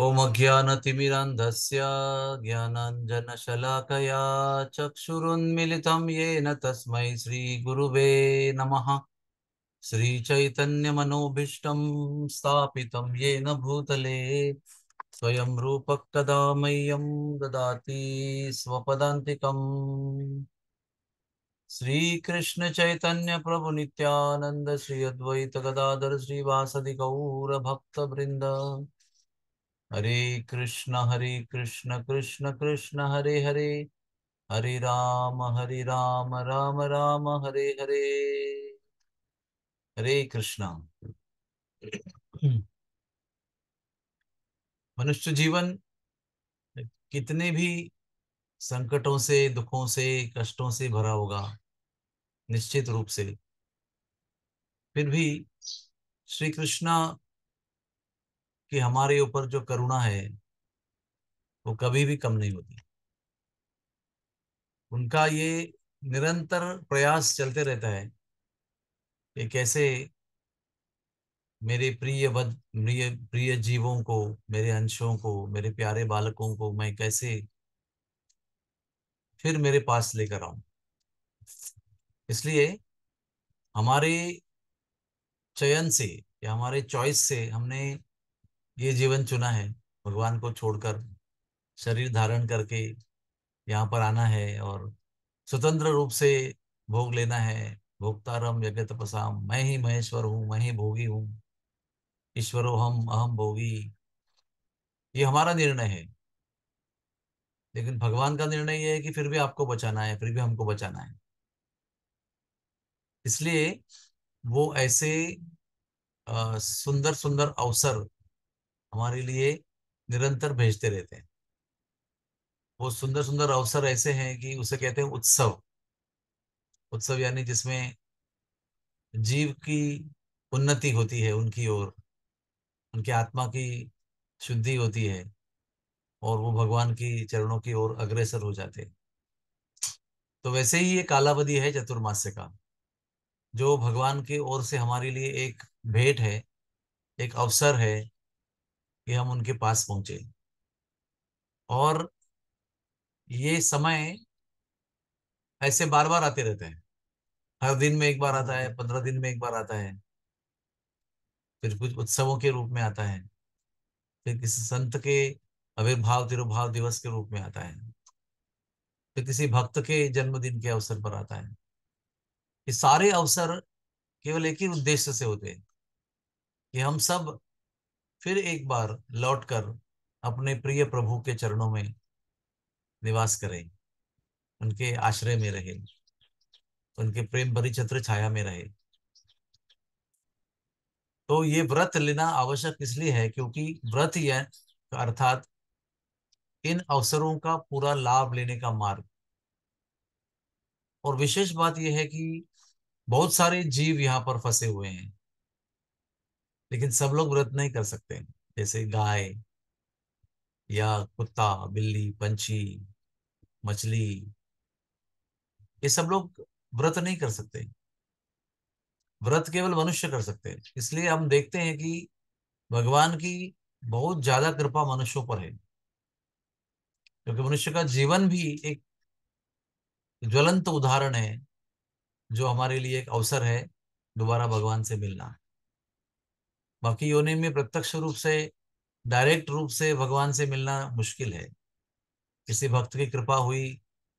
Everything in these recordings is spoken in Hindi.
ओम अज्ञानतिमिरान्धस्य ज्ञानाञ्जनशलाकया चक्षुरुन्मिलितं येन तस्मै श्रीगुरुवे नमः श्रीचैतन्यमनोभीष्टं स्थापितं येन भूतले स्वयं रूपः कदा मह्यं ददाति स्वपदान्तिकम् श्रीकृष्णचैतन्यप्रभुनित्यानन्द श्री अद्वैतगदाधर श्रीवासदि गौरभक्तवृन्द हरे कृष्ण हरे कृष्ण कृष्ण कृष्ण हरे हरे हरे राम हरे राम राम राम हरे हरे हरे कृष्ण मनुष्य जीवन कितने भी संकटों से दुखों से कष्टों से भरा होगा निश्चित रूप से फिर भी श्री कृष्णा कि हमारे ऊपर जो करुणा है वो कभी भी कम नहीं होती उनका ये निरंतर प्रयास चलते रहता है कि कैसे मेरे प्रिय वध प्रिय प्रिय जीवों को मेरे अंशों को मेरे प्यारे बालकों को मैं कैसे फिर मेरे पास लेकर आऊं इसलिए हमारे चयन से या हमारे चॉइस से हमने ये जीवन चुना है भगवान को छोड़कर शरीर धारण करके यहाँ पर आना है और स्वतंत्र रूप से भोग लेना है भोक्तारम यज्ञ तपसाम मैं ही महेश्वर हूँ मैं ही भोगी हूँ ईश्वरो हम अहम भोगी ये हमारा निर्णय है लेकिन भगवान का निर्णय ये है कि फिर भी आपको बचाना है फिर भी हमको बचाना है इसलिए वो ऐसे सुंदर सुंदर अवसर हमारे लिए निरंतर भेजते रहते हैं वो सुंदर सुंदर अवसर ऐसे हैं कि उसे कहते हैं उत्सव उत्सव यानी जिसमें जीव की उन्नति होती है उनकी ओर उनकी आत्मा की शुद्धि होती है और वो भगवान की चरणों की ओर अग्रसर हो जाते हैं तो वैसे ही ये कालावधि है चतुर्मास्य का जो भगवान की ओर से हमारे लिए एक भेंट है एक अवसर है कि हम उनके पास पहुंचे और ये समय ऐसे बार बार आते रहते हैं हर दिन में एक बार आता है पंद्रह दिन में एक बार आता है फिर कुछ उत्सवों के रूप में आता है फिर किसी संत के अविर्भाव तिरुभाव दिवस के रूप में आता है फिर किसी भक्त के जन्मदिन के अवसर पर आता है ये सारे अवसर केवल एक ही उद्देश्य से होते हैं कि हम सब फिर एक बार लौटकर अपने प्रिय प्रभु के चरणों में निवास करें उनके आश्रय में रहे उनके प्रेम भरी छत्र छाया में रहे तो ये व्रत लेना आवश्यक इसलिए है क्योंकि व्रत यह अर्थात इन अवसरों का पूरा लाभ लेने का मार्ग और विशेष बात यह है कि बहुत सारे जीव यहां पर फंसे हुए हैं लेकिन सब लोग व्रत नहीं कर सकते जैसे गाय या कुत्ता बिल्ली पंछी मछली ये सब लोग व्रत नहीं कर सकते व्रत केवल मनुष्य कर सकते हैं इसलिए हम देखते हैं कि भगवान की बहुत ज्यादा कृपा मनुष्यों पर है क्योंकि मनुष्य का जीवन भी एक ज्वलंत उदाहरण है जो हमारे लिए एक अवसर है दोबारा भगवान से मिलना बाकी योनि में प्रत्यक्ष रूप से डायरेक्ट रूप से भगवान से मिलना मुश्किल है किसी भक्त की कृपा हुई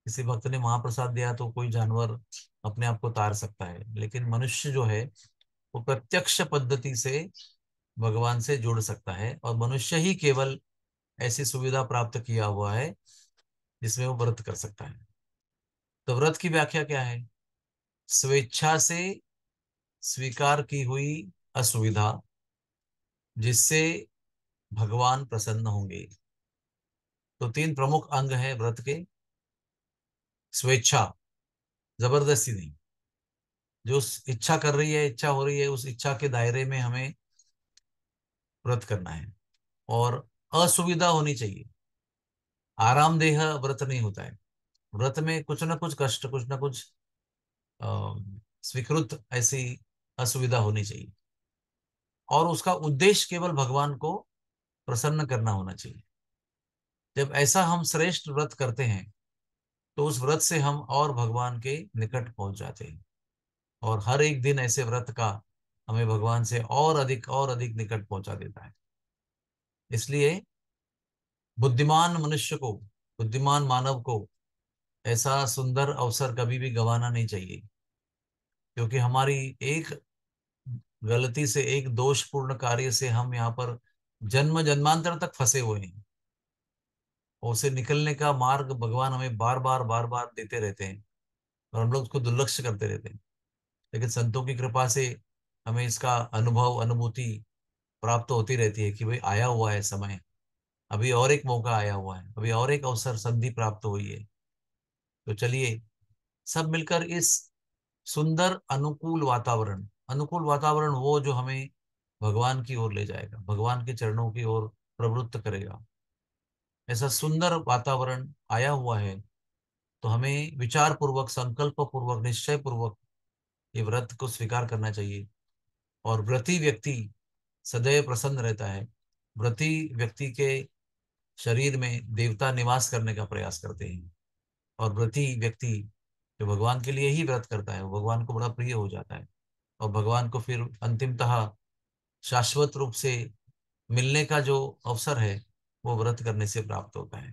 किसी भक्त ने महाप्रसाद दिया तो कोई जानवर अपने आप को तार सकता है लेकिन मनुष्य जो है वो प्रत्यक्ष पद्धति से भगवान से जुड़ सकता है और मनुष्य ही केवल ऐसी सुविधा प्राप्त किया हुआ है जिसमें वो व्रत कर सकता है तो व्रत की व्याख्या क्या है स्वेच्छा से स्वीकार की हुई असुविधा जिससे भगवान प्रसन्न होंगे तो तीन प्रमुख अंग है व्रत के स्वेच्छा जबरदस्ती नहीं जो इच्छा कर रही है इच्छा हो रही है उस इच्छा के दायरे में हमें व्रत करना है और असुविधा होनी चाहिए आरामदेह व्रत नहीं होता है व्रत में कुछ ना कुछ कष्ट कुछ ना कुछ स्वीकृत ऐसी असुविधा होनी चाहिए और उसका उद्देश्य केवल भगवान को प्रसन्न करना होना चाहिए जब ऐसा हम श्रेष्ठ व्रत करते हैं तो उस व्रत से हम और भगवान के निकट पहुंच जाते हैं और हर एक दिन ऐसे व्रत का हमें भगवान से और अधिक और अधिक निकट पहुंचा देता है इसलिए बुद्धिमान मनुष्य को बुद्धिमान मानव को ऐसा सुंदर अवसर कभी भी गंवाना नहीं चाहिए क्योंकि हमारी एक गलती से एक दोषपूर्ण कार्य से हम यहाँ पर जन्म जन्मांतर तक फंसे हुए हैं उसे निकलने का मार्ग भगवान हमें बार बार बार बार देते रहते हैं और हम लोग उसको दुर्लक्ष करते रहते हैं लेकिन संतों की कृपा से हमें इसका अनुभव अनुभूति प्राप्त होती रहती है कि भाई आया हुआ है समय अभी और एक मौका आया हुआ है अभी और एक अवसर संधि प्राप्त हुई है तो चलिए सब मिलकर इस सुंदर अनुकूल वातावरण अनुकूल वातावरण वो जो हमें भगवान की ओर ले जाएगा भगवान के चरणों की ओर प्रवृत्त करेगा ऐसा सुंदर वातावरण आया हुआ है तो हमें विचार पूर्वक संकल्प पूर्वक निश्चय पूर्वक ये व्रत को स्वीकार करना चाहिए और व्रति व्यक्ति सदैव प्रसन्न रहता है व्रति व्यक्ति के शरीर में देवता निवास करने का प्रयास करते हैं और व्रति व्यक्ति जो भगवान के लिए ही व्रत करता है वो भगवान को बड़ा प्रिय हो जाता है और भगवान को फिर अंतिमतः शाश्वत रूप से मिलने का जो अवसर है वो व्रत करने से प्राप्त होता है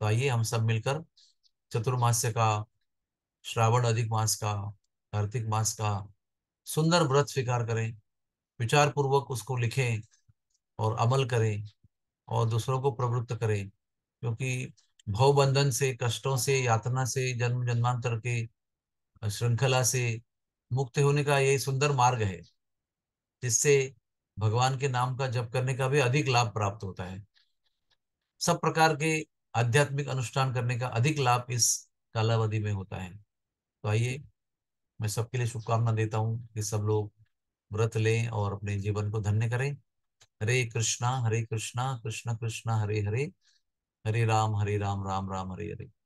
तो आइए हम सब मिलकर चतुर्मास्य का श्रावण अधिक मास का कार्तिक मास का सुंदर व्रत स्वीकार करें विचार पूर्वक उसको लिखें और अमल करें और दूसरों को प्रवृत्त करें क्योंकि भवबंधन से कष्टों से यातना से जन्म जन्मांतर के श्रृंखला से मुक्त होने का यही सुंदर मार्ग है जिससे भगवान के नाम का जप करने का भी अधिक लाभ प्राप्त होता है सब प्रकार के आध्यात्मिक अनुष्ठान करने का अधिक लाभ इस कालावधि में होता है तो आइए मैं सबके लिए शुभकामना देता हूँ कि सब लोग व्रत लें और अपने जीवन को धन्य करें हरे कृष्णा हरे कृष्णा कृष्ण कृष्णा हरे हरे हरे राम हरे राम राम राम हरे हरे